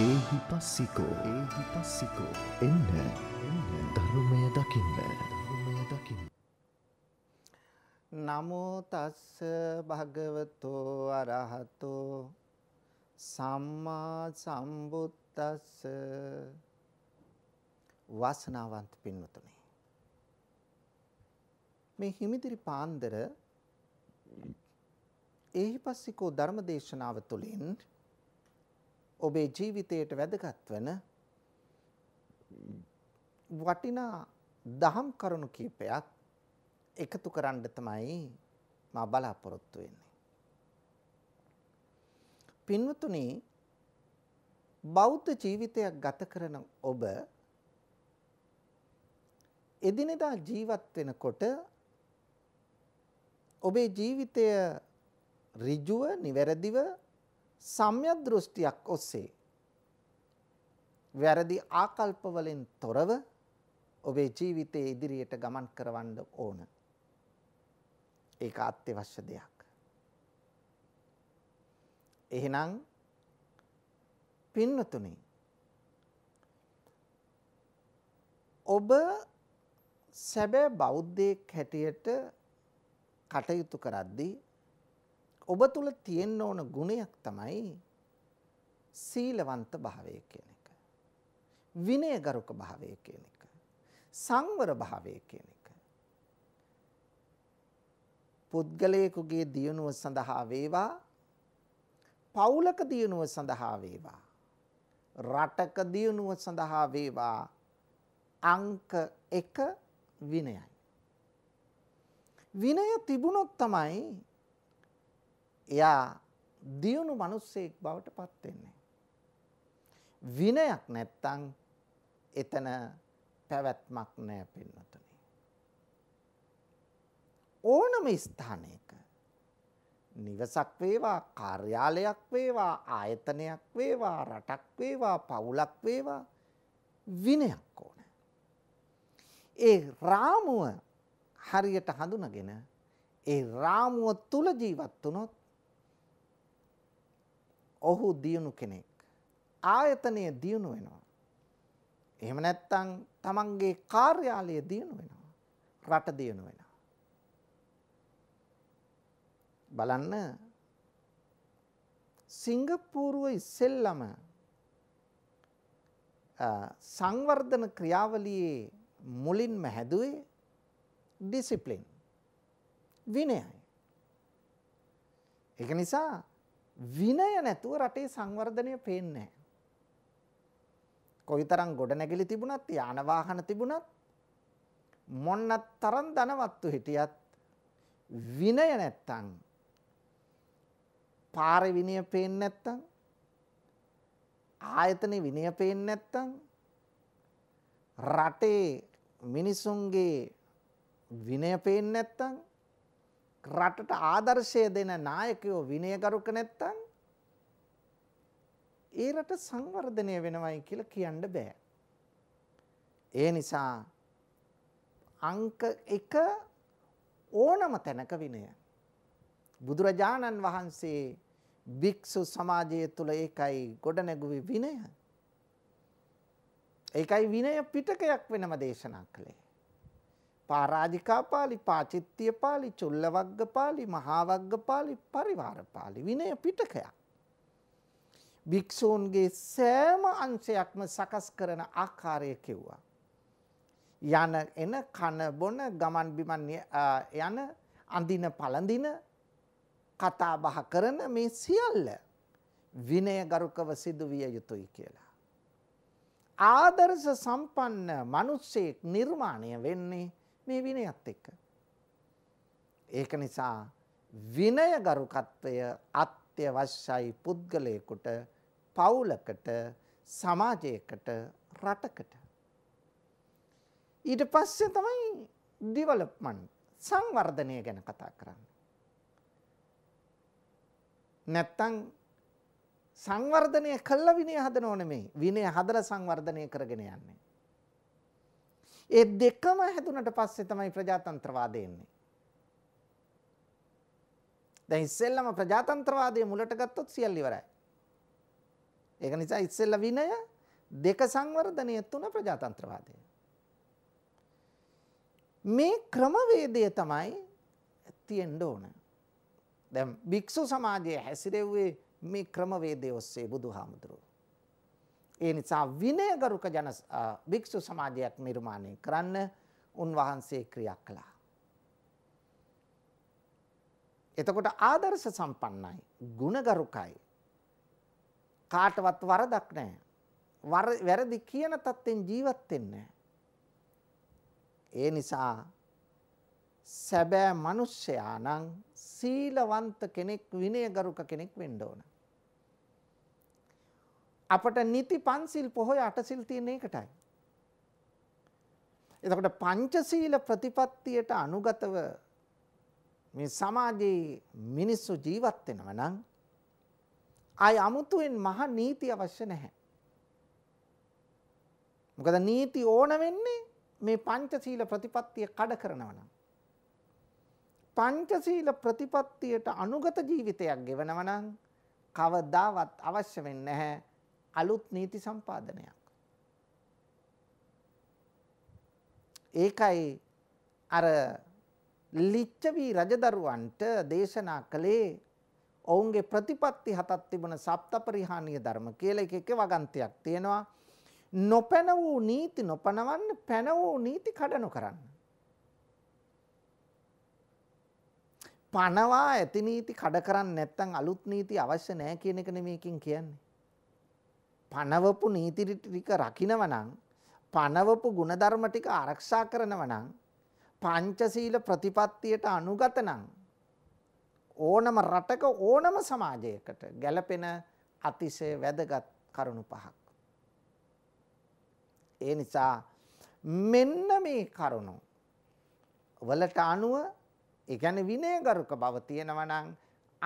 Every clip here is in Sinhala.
ඒහි පස්සිකෝ ඒහි පස්සිකෝ එන්න ධර්මය දකින්න ධර්මය දකින්න. නමෝ තස්ස භගවතෝ අරහතෝ සම්මා සම්බුද්දස්ස වාසනාවන්ත පින්වතුනි මේ හිමිදිරි පාන්දර එහි පස්සිකෝ ධර්මදේශනාව තුළින් ඔබේ ජීවිතයට වැදගත් වන වටිනා දහම් කරුණු කීපයක් එකතු කරන්න තමයි මා බලාපොරොත්තු වෙන්නේ. පින්වතුනි බෞද්ධ ජීවිතයක් ගත කරන ඔබ එදිනෙදා ජීවත් වෙනකොට ඔබේ ජීවිතය ඍජුව, නිවැරදිව සම්‍යක් දෘෂ්ටියක් ඔස්සේ වැරදි ආකල්පවලින් තොරව ඔබේ ජීවිතයේ ඉදිරියට ගමන් කරවන්න ඕන. ඒක අත්‍යවශ්‍ය දෙයක්. එහෙනම් පින්නතුනි ඔබ සැබෑ බෞද්ධයෙක් හැටියට කටයුතු කරද්දී ඔබ තුල තියෙන්න ඕන ගුණයක් තමයි සීලවන්ත භාවය කියන එක. විනයගරුක භාවය කියන එක. සංවර භාවය කියන එක. පුද්ගලයෙකුගේ දියුණුව සඳහා වේවා පවුලක දියුණුව සඳහා වේවා රටක දියුණුව සඳහා වේවා අංක 1 විනයයි විනය තිබුණොත් තමයි එයා දියුණු මිනිස්සෙක් බවට පත් වෙන්නේ. විනයක් නැත්තම් එතන පැවැත්මක් නැහැ පින්නතුනි. ඕනම ස්ථානයක නිවසක් වේවා, කාර්යාලයක් වේවා, ආයතනයක් වේවා, රටක් වේවා, පවුලක් වේවා විනයක් ඕන. ඒ රාමුව හරියට හඳුනගෙන ඒ රාමුව තුල ජීවත් වුණොත් ඔහු දියුණු කෙනෙක් ආයතනය දියුණු වෙනවා එහෙම නැත්නම් තමන්ගේ කාර්යාලය දියුණු වෙනවා රට දියුණු වෙනවා බලන්න සිංගප්පූරුව ඉස්සෙල්ලම සංවර්ධන ක්‍රියාවලියේ මුලින්ම හැදුවේ ඩිසිප්ලින් විනයයි ඒක නිසා විනය නැතුව රටේ සංවර්ධනය පේන්නේ නැහැ. කොයිතරම් ගොඩනැගිලි තිබුණත් යාන වාහන තිබුණත් මොන්න තරම් ධනවත්තු හිටියත් විනය නැත්තම් පාරේ විනය පේන්නේ නැත්තම් ආයතන විනය පේන්නේ නැත්තම් රටේ මිනිසුන්ගේ විනය පේන්නේ නැත්තම් රටට ආදර්ශය දෙන නායකයෝ විනයගරුක නැත්තම් ඒ රට සංවර්ධනය වෙනවයි කියලා කියන්න බෑ. ඒ නිසා අංක 1 ඕනම තැනක විනය. බුදුරජාණන් වහන්සේ භික්ෂු සමාජය තුල ඒකයි ගොඩනැගුවේ විනය. ඒකයි විනය පිටකයක් වෙනම දේශනා කළේ. පාරාජිකාපාලි පාචිත්‍යය පාලි චුල්ලවග්ග පාලි මහාවග්ග පාලි පරිවාර පාලි විනය පිටකයක්. භික්‍ෂූන්ගේ සෑම අංශයක්ම සකස් කරන ආකාරය කිව්වා. යන එන කන බොන ගමන් බිමන් යන අඳින පළඳින කතා බහ කරන මේ සියල්ල විනය ගරුකව සිදුවිය යුතුයි කියලා. ආදර්ශ සම්පන්න මිනිසෙක් නිර්මාණය වෙන්නේ මේ විනයත් එක්ක. ඒක නිසා විනය ගරුකත්වය අත්‍යවශ්‍යයි පුද්ගලයෙකුට පවුලකට සමාජයකට රටකට. ඊට පස්සේ තමයි ඩිවලොප්මන්ට් සංවර්ධනය ගැන කතා කරන්න. නැත්තං සංවර්ධනය කල්ල විනය හදන ඕන මේ විනය හදල සංවර්ධනය කරගෙන යන්නේ. ඒ දෙකම හැදුනට පස්සේ තමයි ප්‍රජාතන්ත්‍රවාදය එන්නේ. දැන් ඉස්සෙල්ලම ප්‍රජාතන්ත්‍රවාදය මුලට ගත්තොත් සියල්ල ඉවරයි. ඒක නිසා ඉස්සෙල්ල විනය දෙක සංවර්ධනය තුන ප්‍රජාතන්ත්‍රවාදය. මේ ක්‍රමවේදය තමයි තියෙන්න ඕන. දැන් භික්ෂු සමාජය හැසිරෙව්වේ මේ ක්‍රමවේදය ඔස්සේ බුදුහාමුදුරුවෝ ඒ නිසා විනයගරුක ජන භික්ෂු සමාජයක් නිර්මාණය කරන්න උන්වහන්සේ ක්‍රියා කළා. එතකොට ආදර්ශ සම්පන්නයි, ගුණගරුකයි. කාටවත් වරදක් නැහැ. වැරදි කියන තත්ත්වෙන් ජීවත් වෙන්නේ ඒ නිසා සැබෑ මිනිසයා නම් සීලවන්ත කෙනෙක් විනයගරුක කෙනෙක් වෙන්න ඕන. අපට නිති පන්සිල් පොහොය අටසිල් තියෙන එකටයි. එතකොට පංචශීල ප්‍රතිපත්තියට අනුගතව මේ සමාජයේ මිනිස්සු ජීවත් වෙනවා නම් ආය අමුතුවෙන් මහා නීති අවශ්‍ය නැහැ. මොකද නීති ඕන වෙන්නේ මේ පංචශීල ප්‍රතිපත්තිය කඩ කරනවා නම්. පංචශීල ප්‍රතිපත්තියට අනුගත ජීවිතයක් ගෙවනවා නම් කවදාවත් අවශ්‍ය වෙන්නේ නැහැ අලුත් නීති සම්පාදනයක්. ඒකයි අර ලිච්ඡවි රජදරුවන්ට දේශනා කළේ ඔවුන්ගේ ප්‍රතිපත්ති හතක් තිබුණ සප්තපරිහානීය ධර්ම කියලා එක එක වගන්තියක් තියෙනවා. නොපැන වූ නීති නොපනවන්න පැන වූ නීති කඩනු කරන්න. පනවා ඇති නීති කඩ කරන්නේ නැත්නම් අලුත් නීති අවශ්‍ය නැහැ කියන එක නෙමෙයිකින් කියන්නේ. පනවපු නීති ටික රකින්නවනම් පනවපු ಗುಣධර්ම ටික ආරක්ෂා කරනවනම් පංචශීල ප්‍රතිපත්තියට අනුගත නම් ඕනම රටක ඕනම සමාජයකට ගැළපෙන අතිශය වැදගත් කරුණු පහක්. ඒ නිසා මෙන්න මේ කරුණු වලට අනුව ඒ කියන්නේ විනයගරුක බව තියෙනවා නම්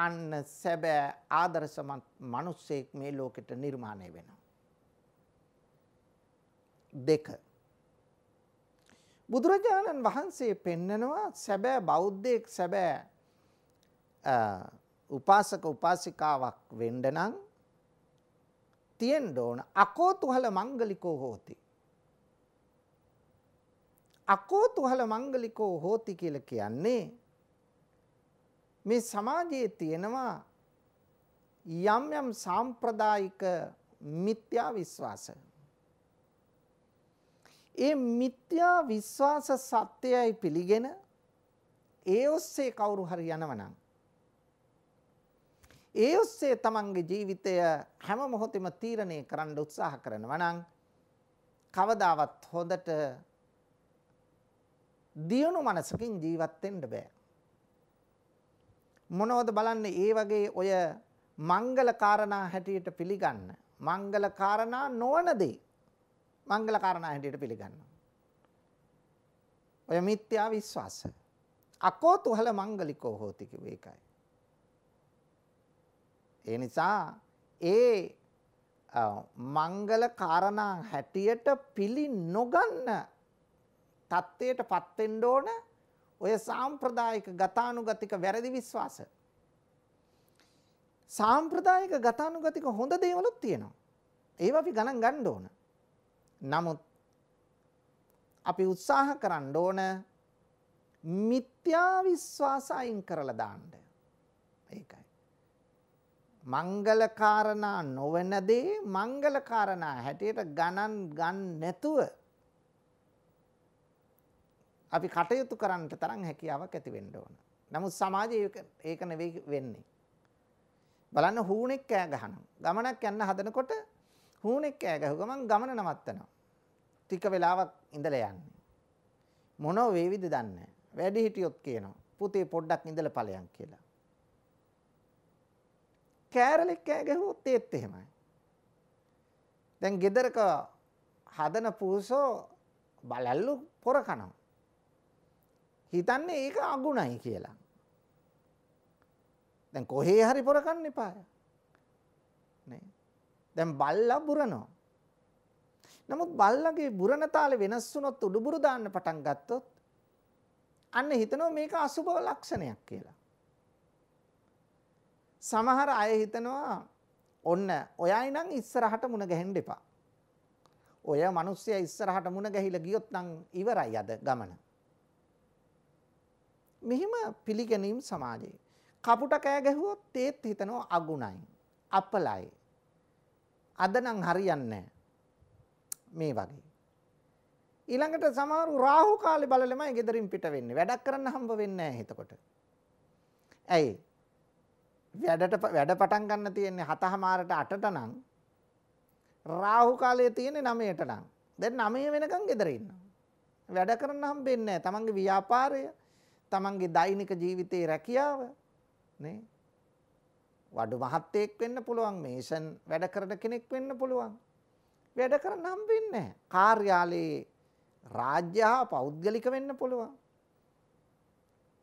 අන්න සැබෑ ආදර්ශමත් මිනිස්සෙක් මේ ලෝකෙට නිර්මාණය වෙනවා. දෙක බුදුරජාණන් වහන්සේ පෙන්නනවා සැබෑ බෞද්ධයෙක් සැබෑ උපාසක උපාසිකාවක් වෙන්න නම් තියෙන්න ඕන අකෝතුහල මංගලිකෝ හෝති. අකෝතුහල මංගලිකෝ හෝති කියලා කියන්නේ මේ සමාජයේ තියෙනවා යම් යම් සාම්ප්‍රදායික මිත්‍යා විශ්වාස. ඒ මිත්‍යා විශ්වාස සත්‍යයයි පිළිගෙන ඒ ඔස්සේ කවුරු හරි යනවනම් ඒ ඔස්සේ තමන්ගේ ජීවිතය හැම මොහොතෙම තීරණය කරන්න උත්සාහ කරනවා නම් කවදාවත් හොඳට දියුණු මනසකින් ජීවත් වෙන්න බෑ. මොනවද බලන්න ඒ වගේ ඔය මංගල කාරණා හැටියට පිළිගන්න මංගල කාරණා නොවන දේ මංගල කාරණා හැටියට පිළිගන්නවා. ඔය මිත්‍යා විශ්වාස. අකෝතුහල මංගලිකෝ හෝති කිව්වේ ඒකයි. ඒ නිසා ඒ මංගල කාරණා හැටියට පිළි නොගන්න தත්ත්වයටපත් වෙන්න ඕන ඔය සාම්ප්‍රදායික ගතානුගතික වැරදි විශ්වාස. සාම්ප්‍රදායික ගතානුගතික හොඳ දේවලුත් තියෙනවා. ඒවා අපි ගණන් ගන්න ඕන. නමුත් අපි උත්සාහ කරන්න ඕන මිත්‍යා විශ්වාස අයින් කරලා දාන්න. ඒකයි. මංගල කාරණා නොවන දේ මංගල කාරණා හැටියට ගණන් ගන්න නැතුව අපි කටයුතු කරන්නට තරම් හැකියාවක් ඇති වෙන්න ඕන. නමුත් සමාජයේ ඒක නෙවෙයි වෙන්නේ. බලන්න හූණෙක් කෑ ගහනවා. ගමනක් යන්න හදනකොට හූණෙක් කෑ ගහුව ගමන් ගමන නවත්තනවා. ටික වෙලාවක් ඉඳලා යන්නේ. මොන වේවිද දන්නේ නැහැ. වැඩි හිටියොත් කියනවා. පුතේ පොඩ්ඩක් ඉඳලා ඵලයන් කියලා. කෑරලෙක් කෑ ගැහුවොත් ඒත් එහෙමයි. දැන් ගෙදරක හදන පූසෝ බලල්ලු පොර කනවා. හිතන්නේ ඒක අගුණයි කියලා. දැන් කොහේ හරි පොරකන්න එපාය. නේ. දැන් බල්ලා බුරනවා. නමුත් බල්ලගේ බුරණ තාලේ වෙනස් වුණොත් උඩුබුරු දාන්න පටන් ගත්තොත් අන්න හිතනවා මේක අසුබ ලක්ෂණයක් කියලා. සමහර අය හිතනවා ඔන්න ඔයයි නම් ඉස්සරහට මුණ ගැහෙන්න එපා. ඔය මිනිස්සයා ඉස්සරහට මුණ ගැහිලා ගියොත් නම් ඉවරයි අද ගමන. මෙහෙම පිළිගැනීම් සමාජයේ. කපුට කෑ ගැහුවොත් ඒත් හිතනවා අගුණයි. අපලයි. අද නම් හරියන්නේ මේ වගේ. ඊළඟට සමහරු රාහු කාලේ බලලමයි ගෙදරින් පිට වෙන්නේ. වැඩක් කරන්න හම්බ වෙන්නේ නැහැ එතකොට. ඇයි? වැඩට වැඩ පටන් ගන්න තියෙන්නේ හතහමාරට 8ට නම් රාහු කාලය තියෙන්නේ 9ට නම්. දැන් 9 වෙනකන් ගෙදර ඉන්නවා. වැඩ කරන්න හම්බෙන්නේ නැහැ. තමන්ගේ ව්‍යාපාරය තමන්ගේ දෛනික ජීවිතයේ රැකියාව නේ වඩු මහත්තයෙක් වෙන්න පුළුවන් මේෂන් වැඩ කරන කෙනෙක් වෙන්න පුළුවන් වැඩ කරන නම් වෙන්නේ කාර්යාලයේ රාජ්‍ය හා පෞද්ගලික වෙන්න පුළුවන්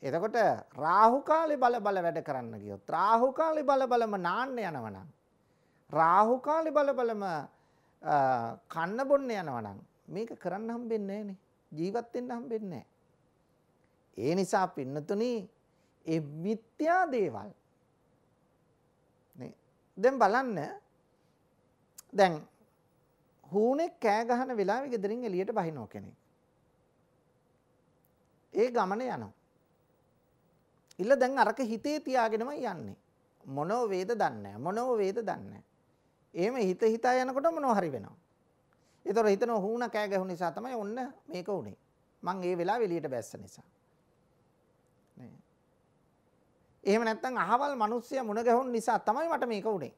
එතකොට රාහු කාලේ බල බල වැඩ කරන්න ගියොත් රාහු කාලේ බල බලම නාන්න යනවනම් රාහු කාලේ බල බලම කන්න බොන්න යනවනම් මේක කරන්න හම්බෙන්නේ නැහනේ ජීවත් වෙන්න හම්බෙන්නේ නැහැ ඒ නිසා පින්නතුනි ඒ මිත්‍යා දේවල් නේ දැන් බලන්න දැන් හූනේ කෑ ගහන වෙලාවෙ ගෙදරින් එළියට බහිනෝ කෙනෙක්. ඒ ගමන යනවා. ඉල්ල දැන් අරක හිතේ තියාගෙනම යන්නේ. මොනෝ වේද දන්නේ මොනෝ වේද දන්නේ එහෙම හිත හිතා යනකොට මොනෝ හරි වෙනවා. ඒතර හිතන හුණා කෑ ගැහුන නිසා තමයි ඔන්න මේක උනේ. මං ඒ වෙලාවෙ එළියට බැස්ස නිසා. නේද? එහෙම නැත්නම් අහවල් මිනිස්සයා මුණ ගැහුණු නිසා තමයි මට මේක උනේ.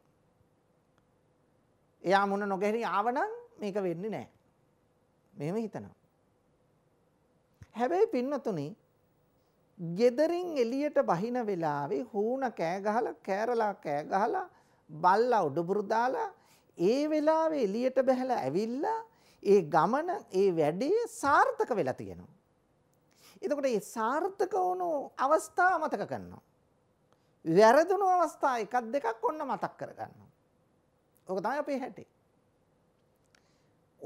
එයා මුණ නොගැහරි ආවනම් මේක වෙන්නේ නැහැ. මෙහෙම හිතනවා. හැබැයි පින්නතුනි, gederin එළියට බහින වෙලාවේ හූණ කෑ ගහලා කෑරලා කෑ ගහලා බල්ලා උඩුබුරු දාලා ඒ වෙලාවේ එළියට බහැලා ඇවිල්ලා ඒ ගමන ඒ වැඩේ සාර්ථක වෙලා තියෙනවා. එතකොට මේ සාර්ථක වුණු අවස්ථා මතක කරනවා. වැරදුණු අවස්ථා එකක් දෙකක් ඔන්න මතක් කරගන්නවා. ඕක තමයි අපේ හැටි.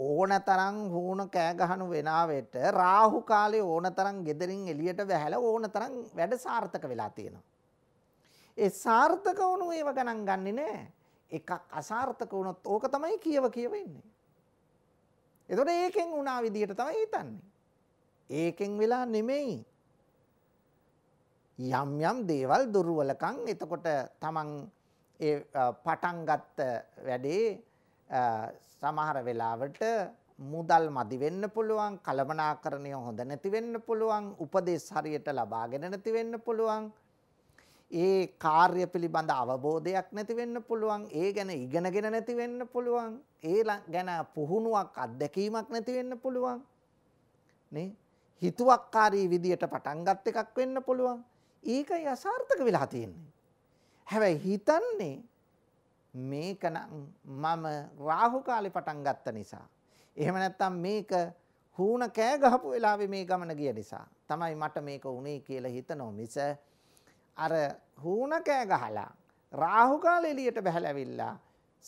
ඕනතරම් හුණ කෑ ගහන වෙනාවෙට රාහු කාලේ ඕනතරම් gederin එළියට වැහැලා ඕනතරම් වැඩ සාර්ථක වෙලා තියෙනවා. ඒ සාර්ථක වුණු ඒව ගණන් ගන්නේ නැහැ. එකක් අසාර්ථක වුණොත් ඕක තමයි කියව කියව ඉන්නේ. එතකොට ඒකෙන් උනා විදියට තමයි හිතන්නේ. ඒකෙන් වෙලා නෙමෙයි. යම් යම් දේවල් දුර්වලකම් එතකොට තමන් ඒ පටන් ගත්ත වැඩේ සමහර වෙලාවට මුදල් මදි වෙන්න පුළුවන් කලමනාකරණය හොඳ නැති වෙන්න පුළුවන් උපදේශ හරියට ලබාගෙන නැති වෙන්න පුළුවන් ඒ කාර්ය පිළිබඳ අවබෝධයක් නැති වෙන්න පුළුවන් ඒ ගැන ඉගෙනගෙන නැති වෙන්න පුළුවන් ඒ ගැන පුහුණුවක් අත්දැකීමක් නැති වෙන්න පුළුවන් නේ හිතුවක්කාරී විදියට පටන් ගත් එකක් වෙන්න පුළුවන්. ඒකයි අසාර්ථක වෙලා තියෙන්නේ. හැබැයි හිතන්නේ මේකනම් මම රාහු කාලේ පටන් ගත්ත නිසා. එහෙම නැත්නම් මේක හූණ කෑ ගහපු වෙලාවේ මේ ගමන ගිය නිසා තමයි මට මේක උනේ කියලා හිතනෝ මිස අර හූණ කෑ ගහලා රාහු කාලේ එළියට බහැලාවිලා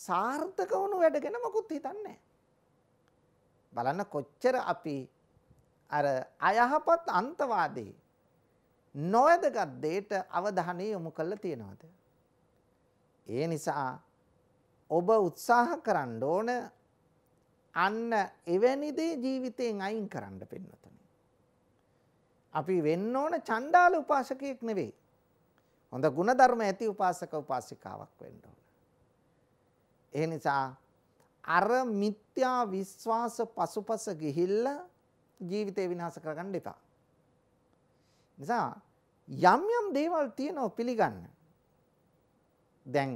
සාර්ථක වුණු වැඩ ගැන මොකුත් හිතන්නේ නැහැ. බලන්න කොච්චර අපි අර අයහපත් අන්තවාදී නොයදගත් දෙයට අවධානය යොමු කළා තියෙනවද? ඒ නිසා ඔබ උත්සාහ කරන්න ඕන අන්න එවැනි දේ ජීවිතයෙන් අයින් කරන්න පින්නතුනි. අපි වෙන්න ඕන චණ්ඩාල උපාසකයෙක් නෙවෙයි. හොඳ ಗುಣධර්ම ඇති උපාසක උපාසිකාවක් වෙන්න ඕන. ඒ නිසා අර මිත්‍යා විශ්වාස පසුපස ගිහිල්ලා ජීවිතය විනාශ කරගන්න එපා. නිසා යම් යම් දේවල් තියෙනව පිළිගන්න. දැන්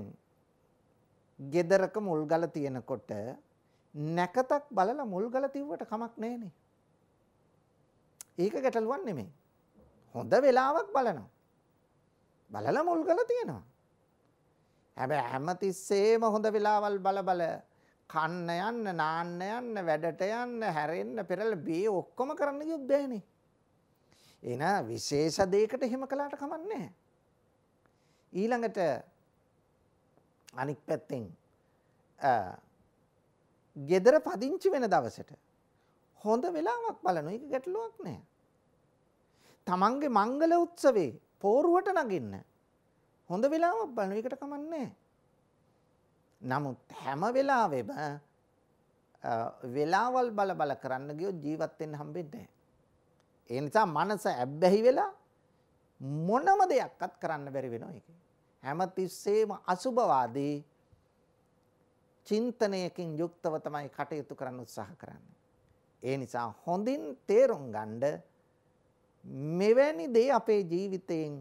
gedaraක මුල්ගල තියෙනකොට නැකතක් බලලා මුල්ගල තිව්වට කමක් නැහනේ. ඒක ගැටලුවක් නෙමෙයි. හොඳ වෙලාවක් බලනවා. බලලා මුල්ගල තියෙනවා. හැබැයි හැමතිස්සෙම හොඳ වෙලාවල් බල බල කන්න යන්න, නාන්න යන්න, වැඩට යන්න, හැරෙන්න, පෙරල බේ ඔක්කොම කරන්න කිව්වොත් බෑනේ. එන විශේෂ දෙයකට හිම කළාට කමන්නේ ඊළඟට අනික් පැත්තෙන් ගෙදර පදිංචි වෙන දවසට හොඳ වෙලාවක් බලන එක ගැටලුවක් නෑ. තමන්ගේ මංගල උත්සවේ පෝරුවට නගින්න හොඳ වෙලාවක් බලන එකට කමන්නේ නෑ. නමුත් හැම වෙලාවෙම වෙලාවල් බල බල කරන්න ගියොත් ජීවත් වෙන්න හම්බෙන්නේ නැහැ. ඒ නිසා මනස ඇබ්බැහි වෙලා මොනම දෙයක්වත් කරන්න බැරි වෙනවා ඒකේ. හැමතිස්සෙම අසුබවාදී චින්තනයකින් යුක්තව තමයි කටයුතු කරන්න උත්සාහ කරන්නේ. ඒ නිසා හොඳින් තේරුම් ගන්න මෙවැනි දේ අපේ ජීවිතයෙන්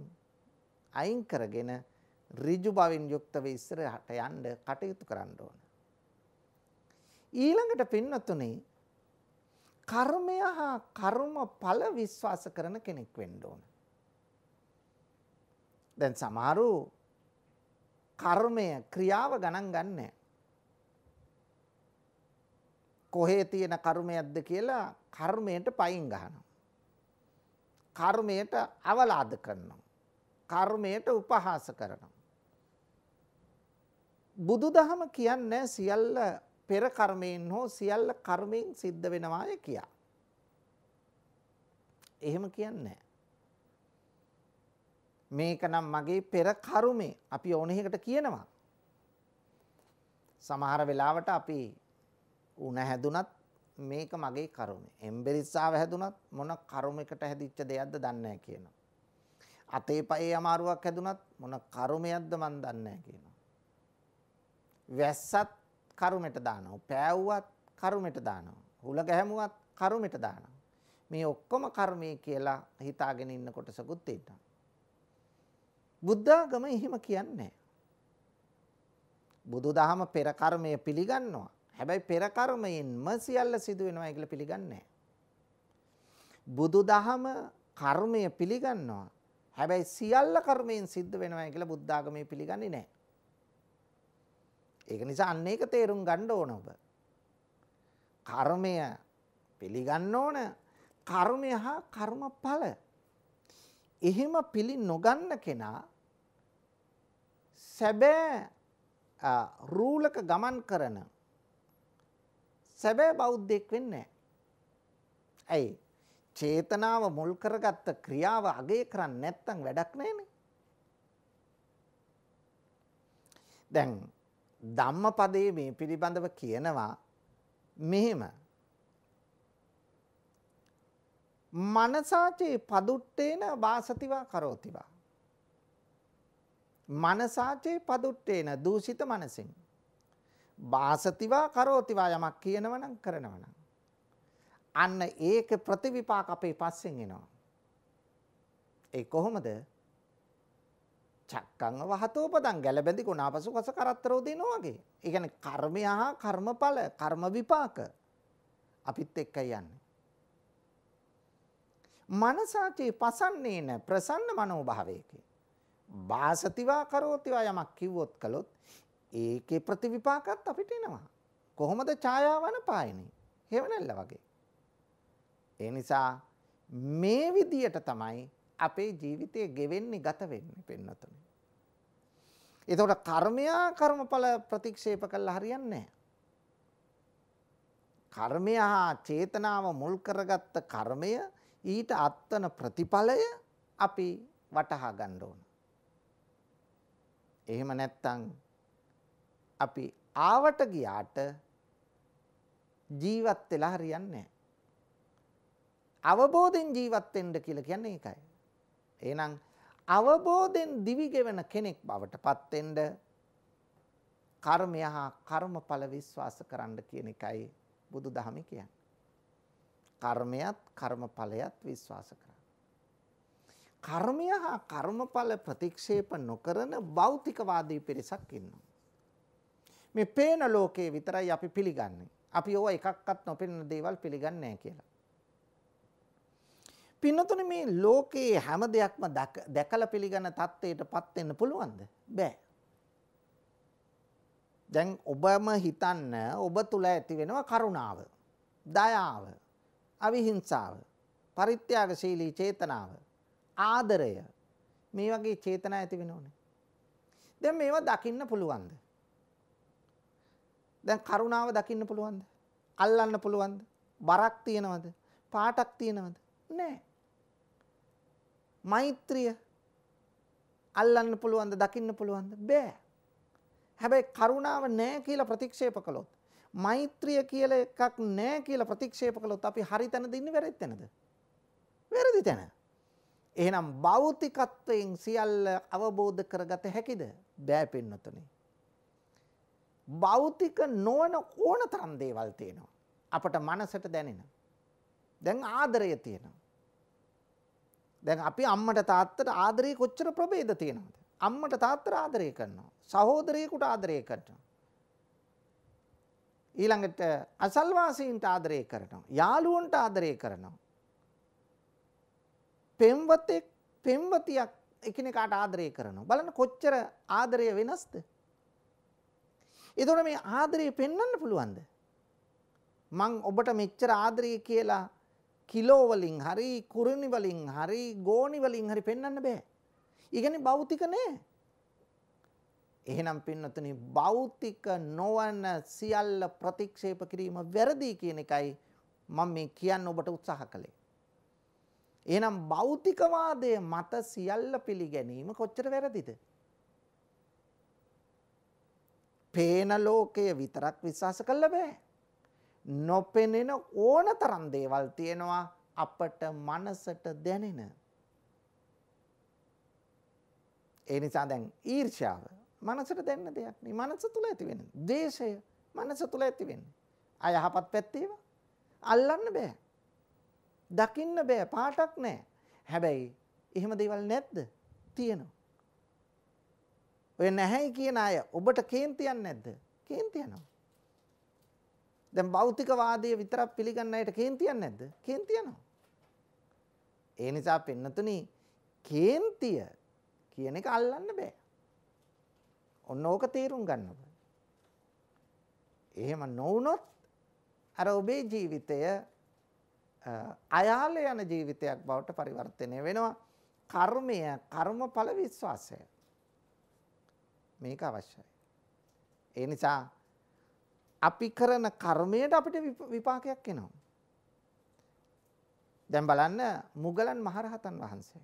අයින් කරගෙන ඍජු බවින් යුක්තව ඉස්සරහට යන්න කටයුතු කරන්න ඕන. ඊළඟට පින්නතුනි කර්මය හා කර්මඵල විශ්වාස කරන කෙනෙක් වෙන්න ඕන. දැන් සමහරු කර්මය ක්‍රියාව ගණන් ගන්නෑ. කොහේ තියෙන කර්මයක්ද කියලා කර්මයට පයින් ගහනවා. කර්මයට අවලාද කරනවා. කර්මයට උපහාස කරනවා. බුදුදහම කියන්නේ සියල්ල පෙර කර්මයෙන් හෝ සියල්ල කර්මෙන් සිද්ධ වෙනවාය කියා. එහෙම කියන්නේ මේකනම් මගේ පෙර කර්මේ අපි ඕනෙහිකට කියනවා. සමහර වෙලාවට අපි උණ හැදුනත් මේක මගේ කර්මය. එම්බෙරිස්සාව හැදුනත් මොන කර්මයකට හැදිච්ච දෙයක්ද දන්නේ නැහැ කියනවා. අතේ පයේ අමාරුවක් හැදුනත් මොන කර්මයක්ද මන් දන්නේ නැහැ කියනවා. වැස්සත් කරුමෙට දානවා. පෑවුවත් කරුමෙට දානවා. හුල ගැහැමුවත් කරුමෙට දානවා. මේ ඔක්කොම කර්මය කියලා හිතාගෙන ඉන්න කොටසකුත් තියෙනවා. බුද්ධාගම එහෙම කියන්නේ නැහැ. බුදුදහම පෙර කර්මය පිළිගන්නවා. හැබැයි පෙර කර්මයෙන්ම සියල්ල සිදු වෙනවා කියලා පිළිගන්නේ නැහැ. බුදුදහම කර්මය පිළිගන්නවා. හැබැයි සියල්ල කර්මයෙන් සිද්ධ වෙනවා කියලා බුද්ධාගමේ පිළිගන්නේ නැහැ. ඒක නිසා අන්න ඒක තේරුම් ගන්න ඕන ඔබ. කර්මය පිළිගන්න ඕන. කර්මය හා කර්මඵල. එහෙම පිළි නොගන්න කෙනා සැබෑ රූලක ගමන් කරන සැබෑ බෞද්ධයෙක් වෙන්නේ ඇයි? චේතනාව මුල් කරගත්ත ක්‍රියාව අගය කරන්නේ නැත්නම් වැඩක් නැහැනේ. දැන් ධම්මපදයේ මේ පිළිබඳව කියනවා මෙහෙම මනසාචේ පදුට්ටේන වාසතිවා කරෝතිවා මනසාචේ පදුට්ටේන දූෂිත මනසින් වාසතිවා කරෝතිවා යමක් කියනවනම් කරනවනම් අන්න ඒක ප්‍රතිවිපාක අපේ පස්සෙන් එනවා ඒ කොහොමද චක්කං වහතෝ පදං ගැලබැඳි ගුණාපසු කස කරත්තරෝ දෙනවා වගේ. ඒ කියන්නේ කර්මය හා කර්මඵල, කර්ම විපාක අපිත් එක්ක යන්නේ. මනසාචේ පසන්නේන ප්‍රසන්න මනෝභාවයකේ. වාසතිවා කරෝතිවා යමක් කිව්වොත් කළොත් ඒකේ ප්‍රතිවිපාකත් අපිට එනවා. කොහොමද ඡායාවන පායනේ? හේවණල්ල වගේ. ඒ නිසා මේ විදියට තමයි අපේ ජීවිතය ගෙවෙන්නේ ගත වෙන්නේ පෙන්නතුනේ. එතකොට කර්මයා කර්මඵල ප්‍රතික්ෂේප කළා හරියන්නේ නැහැ. කර්මය හා චේතනාව මුල් කරගත්ත කර්මය ඊට අත්වන ප්‍රතිඵලය අපි වටහා ගන්න ඕන. එහෙම නැත්තම් අපි ආවට ගියාට ජීවත් වෙලා හරියන්නේ නැහැ. අවබෝධෙන් ජීවත් වෙන්න කියලා කියන්නේ ඒකයි. එහෙනම් අවබෝධෙන් දිවිගෙවන කෙනෙක් බවට පත් වෙන්න කර්මය හා කර්මඵල විශ්වාස කරන්න කියන එකයි බුදුදහම කියන්නේ. කර්මයත් කර්මඵලයත් විශ්වාස කරන්න. කර්මය හා කර්මඵල ප්‍රතික්ෂේප නොකරන භෞතිකවාදී පිරිසක් ඉන්නවා. මේ පේන ලෝකේ විතරයි අපි පිළිගන්නේ. අපි ඕවා එකක්වත් නොපෙනෙන දේවල් පිළිගන්නේ නැහැ කියලා. පින්නතුනේ මේ ලෝකයේ හැම දෙයක්ම දැකලා පිළිගන්න தත්ත්වයටපත් වෙන්න පුළුවන්ද? බෑ. දැන් ඔබම හිතන්න ඔබ තුල ඇති වෙනවා කරුණාව, දයාව, අවිහිංසාව, පරිත්‍යාගශීලී චේතනාව, ආදරය. මේ වගේ චේතනා ඇති වෙනෝනේ. දැන් මේවා දකින්න පුළුවන්ද? දැන් කරුණාව දකින්න පුළුවන්ද? අල්ලන්න පුළුවන්ද? බරක් තියනවද? පාටක් තියනවද? නැහැ. මෛත්‍රිය අල්ලන්න පුළුවන්ද දකින්න පුළුවන්ද බෑ. හැබැයි කරුණාව නෑ කියලා ප්‍රතික්ෂේප කළොත් මෛත්‍රිය කියලා එකක් නෑ කියලා ප්‍රතික්ෂේප කළොත් අපි හරි තැනද ඉන්නේ වැරදි තැනද? වැරදි තැන. එහෙනම් භෞතිකත්වයෙන් සියල්ල අවබෝධ කරගත හැකිද? බෑ පින්නතුනේ. භෞතික නොවන ඕනතරම් දේවල් තියෙනවා. අපට මනසට දැනෙන. දැන් ආදරය තියෙනවා. දැන් අපි අම්මට තාත්තට ආදරේ කොච්චර ප්‍රභේද තියෙනවද? අම්මට තාත්තට ආදරය කරනවා. සහෝදරයෙකුට ආදරය කරනවා. ඊළඟට අසල්වාසීන්ට ආදරය කරනවා. යාළුවන්ට ආදරය කරනවා. පෙම්වතෙක් පෙම්වතියක් එකිනෙකාට ආදරය කරනවා. බලන්න කොච්චර ආදරය වෙනස්ද? එතකොට මේ ආදරය පෙන්වන්න පුළුවන්ද? මං ඔබට මෙච්චර ආදරය කියලා කිලෝ වලින් හරි කුරුණි වලින් හරි ගෝණි වලින් හරි පෙන්වන්න බෑ. ඉගෙන භෞතික නෑ. එහෙනම් පින්නතුනි භෞතික නොවන සියල්ල ප්‍රතික්ෂේප කිරීම වැරදි කියන එකයි මම මේ කියන්න ඔබට උත්සාහ කළේ. එහෙනම් භෞතිකවාදය මත සියල්ල පිළිගැනීම කොච්චර වැරදිද? පේන ලෝකය විතරක් විශ්වාස කළ බෑ. නොපෙනෙන ඕන තරම් දේවල් තියෙනවා අපට මනසට දැනෙන. ඒ නිසා දැන් ඊර්ෂ්‍යාව මනසට දැනෙන දෙයක් නේ. මනස තුල ඇති වෙන. දේශය මනස තුල ඇති වෙන්නේ. අයහපත් පැත්තේව අල්ලන්න බෑ. දකින්න බෑ. පාටක් නෑ. හැබැයි එහෙම දේවල් නැද්ද? තියෙනවා. ඔය නැහැයි කියන අය ඔබට කේන්තියක් නැද්ද? කේන්තියනවා. දැන් භෞතිකවාදය විතරක් පිළිගන්න අයට කේන්තියක් නැද්ද? කේන්තියනවා. ඒ නිසා පින්නතුනි කේන්තිය කියන එක අල්ලන්න බෑ. ඔන්න ඕක තේරුම් ගන්න ඕනේ. එහෙම නොවුනොත් අර ඔබේ ජීවිතය අයාල යන ජීවිතයක් බවට පරිවර්තනය වෙනවා. කර්මය, කර්මඵල විශ්වාසය. මේක අවශ්‍යයි. ඒ නිසා අපි කරන කර්මයට අපිට විපාකයක් එනවා. දැන් බලන්න මුගලන් මහරහතන් වහන්සේ.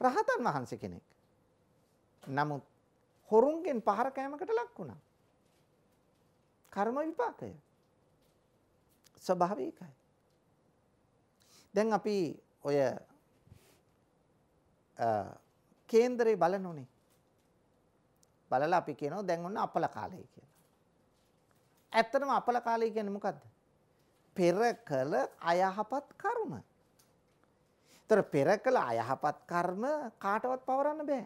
රහතන් වහන්සේ කෙනෙක්. නමුත් හොරුන්ගෙන් පහර කෑමකට ලක් වුණා. කර්ම විපාකය. ස්වභාවිකයි. දැන් අපි ඔය කේන්දරේ බලනෝනේ. බලලා අපි කියනවා දැන් ඔන්න අපල කාලය කියලා. ඇත්තටම අපල කාලය කියන්නේ මොකද්ද? පෙර කළ අයහපත් කර්ම. ඒතර පෙර කළ අයහපත් කර්ම කාටවත් පවරන්න බෑ.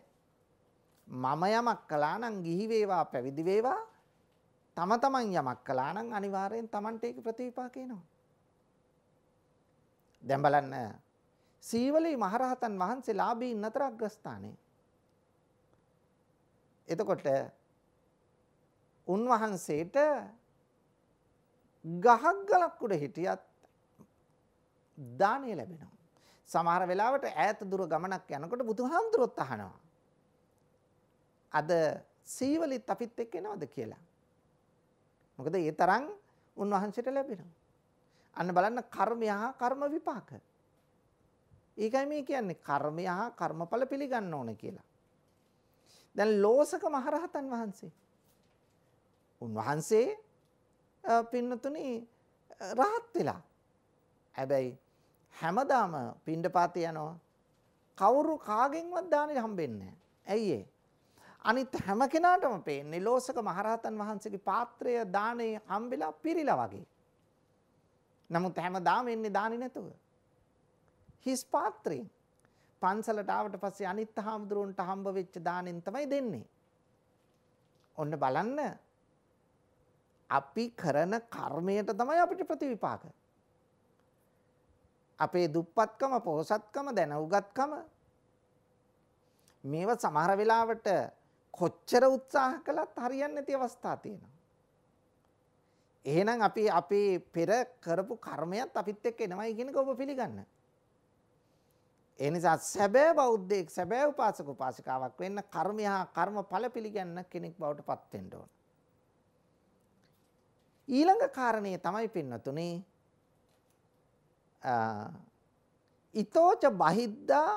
මම යමක් කළා නම් ගිහි වේවා පැවිදි වේවා තම තමන් යමක් කළා නම් අනිවාර්යෙන් තමන්ට ඒක ප්‍රතිවිපාක එනවා. දැන් බලන්න සීවලී මහරහතන් වහන්සේ ලාභී නතර අග්‍රස්ථානේ. එතකොට උන්වහන්සේට ගහක් ගලක් උඩ හිටියත් දානය ලැබෙනවා. සමහර වෙලාවට ඈත දුර ගමනක් යනකොට බුදුහාමුදුරුවොත් අහනවා. අද සීවලිත් අපිත් එක්ක එනවද කියලා. මොකද ඒ තරම් උන්වහන්සේට ලැබෙනවා. අන්න බලන්න කර්මය හා කර්ම විපාක. ඒකයි මේ කියන්නේ කර්මය හා කර්මඵල පිළිගන්න ඕන කියලා. දැන් ලෝසක මහරහතන් වහන්සේ. උන්වහන්සේ පින්නතුනි රහත් වෙලා. හැබැයි හැමදාම පින්ඩපාතේ යනවා. කවුරු කාගෙන්වත් දානෙ හම්බෙන්නේ නැහැ. ඇයි ඒ? අනිත් හැම කෙනාටම පේන්නේ ලෝසක මහරහතන් වහන්සේගේ පාත්‍රය දානේ හම්බෙලා පිරිලා වගේ. නමුත් හැමදාම එන්නේ දානේ නැතුව. හිස් පාත්‍රයෙන් පන්සලට ආවට පස්සේ අනිත් හාමුදුරුවන්ට හම්බ වෙච්ච දාණයෙන් තමයි දෙන්නේ. ඔන්න බලන්න අපි කරන කර්මයට තමයි අපිට ප්‍රතිවිපාක. අපේ දුප්පත්කම, පොහසත්කම, දැනුගත්කම මේව සමහර වෙලාවට කොච්චර උත්සාහ කළත් හරියන්නේ නැති අවස්ථා තියෙනවා. එහෙනම් අපි අපේ පෙර කරපු කර්මයක් අපිත් එක්ක එනවයි කියන එක ඔබ පිළිගන්න. ඒ නිසා සැබෑ බෞද්ධයෙක් සැබෑ උපාසක උපාසිකාවක් වෙන්න කර්මය හා කර්මඵල පිළිගන්න කෙනෙක් බවට පත් වෙන්න ඕන. ඊළඟ කාරණේ තමයි පින්නතුනේ ඊතෝච බහිද්දා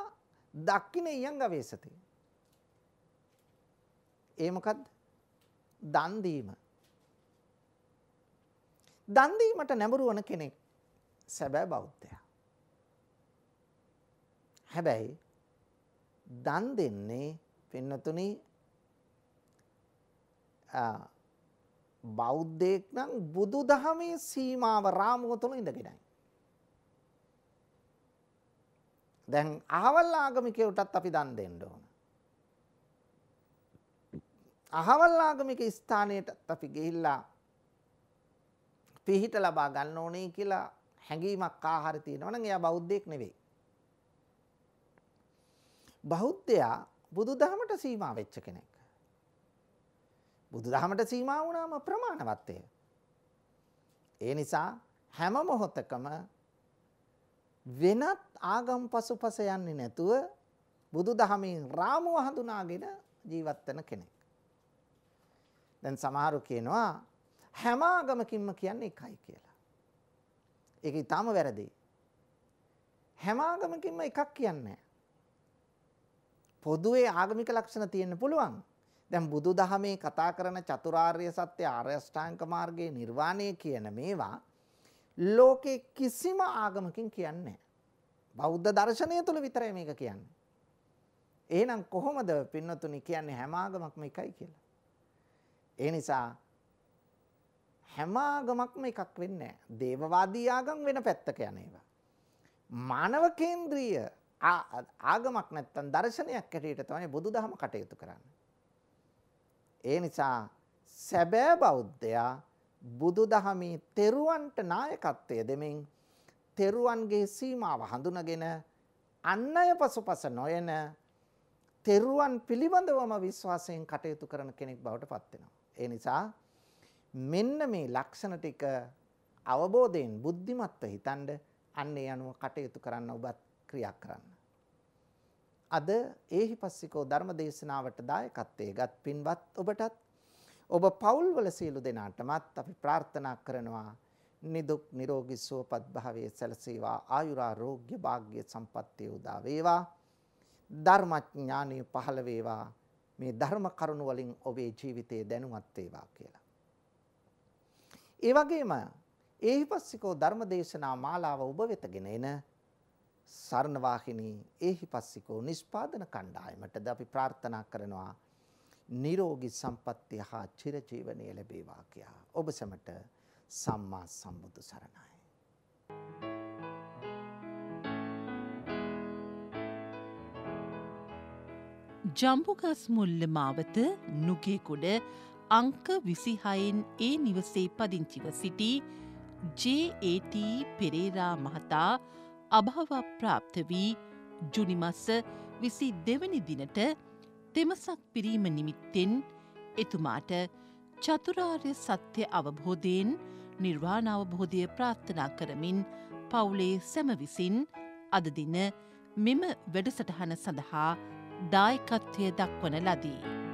දක්කින යංග වේසති. ඒ මොකද්ද? දන් දීම. දන් දීමට නැඹුරු වන කෙනෙක් සැබෑ බෞද්ධයා. හැබැයි දන් දෙන්නේ පින්නතුනේ බෞද්ධයෙක් නම් බුදු දහමේ සීමාව රාමුව තුළ ඉඳගෙනයි. දැන් අහවල් ආගමිකයටත් අපි දන් දෙන්න ඕන. අහවල් ආගමික ස්ථානයටත් අපි ගිහිල්ලා පිහිට ලබා ගන්න ඕනේ කියලා හැඟීමක් ආහාර තියෙනවා නම් එයා බෞද්ධයෙක් නෙවෙයි. බෞද්ධයා බුදුදහමට සීමා වෙච්ච කෙනෙක්. බුදුදහමට සීමා වුණාම ප්‍රමාණවත් ඒ නිසා හැම මොහොතකම වෙනත් ආගම් පසුපස යන්නේ නැතුව බුදුදහමේ රාමුව හඳුනාගෙන ජීවත් වෙන කෙනෙක්. දැන් සමහරු කියනවා හැම ආගමකින්ම කියන්නේ එකයි කියලා. ඒක ඊටම වැරදි. හැම ආගමකින්ම එකක් කියන්නේ නැහැ. පොදුවේ ආගමික ලක්ෂණ තියෙන්න පුළුවන්. දැන් බුදුදහමේ කතා කරන චතුරාර්ය සත්‍ය ආර්ය අෂ්ටාංග මාර්ගයේ නිර්වාණය කියන මේවා ලෝකේ කිසිම ආගමකින් කියන්නේ නැහැ. බෞද්ධ දර්ශනය තුල විතරයි මේක කියන්නේ. එහෙනම් කොහොමද පින්නතුනි කියන්නේ හැම ආගමක්ම එකයි කියලා? ඒ නිසා හැම ආගමක්ම එකක් වෙන්නේ නැහැ. දේවවාදී ආගම් වෙන පැත්තක යන ඒවා. මානව කේන්ද්‍රීය ආගමක් නැත්තම් දර්ශනයක් ඇටියට තමයි බුදුදහම කටයුතු කරන්නේ. ඒ නිසා සැබෑ බෞද්ධයා බුදුදහමේ තෙරුවන්ට නායකත්වය දෙමින් තෙරුවන්ගේ සීමාව හඳුනගෙන අන් අය පසුපස නොයන තෙරුවන් පිළිබඳවම විශ්වාසයෙන් කටයුතු කරන කෙනෙක් බවට පත් වෙනවා. ඒ නිසා මෙන්න මේ ලක්ෂණ ටික අවබෝධයෙන් බුද්ධිමත්ව හිතනද අන්නේ අනුව කටයුතු කරන්න ඔබත් ක්‍රියා කරන්න. අද ඒහිපස්සිකෝ ධර්ම දේශනාවට දායකත්වයේ ගත් පින්වත් ඔබටත් ඔබ පවුල්වල සියලු දෙනාටමත් අපි ප්‍රාර්ථනා කරනවා නිදුක් නිරෝගී සුවපත් භාවයේ සැලසේවා ආයුරාෝග්‍ය භාග්‍ය සම්පන්නිය උදා වේවා ධර්මඥානෙ පහළ වේවා මේ ධර්ම කරුණ වලින් ඔබේ ජීවිතයේ දැනුවත් වේවා කියලා. ඒ වගේම ඒහිපස්සිකෝ ධර්ම දේශනා මාලාව ඔබ වෙතගෙන එන සරණ වාහිනී ඒහිපස්සිකෝ නිස්පාදන කණ්ඩායමටද අපි ප්‍රාර්ථනා කරනවා නිරෝගී සම්පත්තිය හා චිරජීවනය ලැබේවා කියා. ඔබ සැමට සම්මා සම්බුදු සරණයි. ජම්බුගස් මුල්ල මාවත නුගේකොඩ අංක විසිහයෙන් ඒ නිවසේ පදිංචිව සිටි ජේට පෙරේරා මහතා අභාවප්‍රාප්ත වී ජුනිමස්ස විසි දෙවනි දිනට තෙමසක් පිරීම නිමිත්තෙන් එතුමාට චතුරාර්ය සත්‍ය අවබෝධයෙන් නිර්වාණ අවබෝධය ප්‍රාර්ථනා කරමින් පවුලේ සැම විසින් අද දින මෙම වැඩසටහන සඳහා දායකත්වය දක්වන ලදී.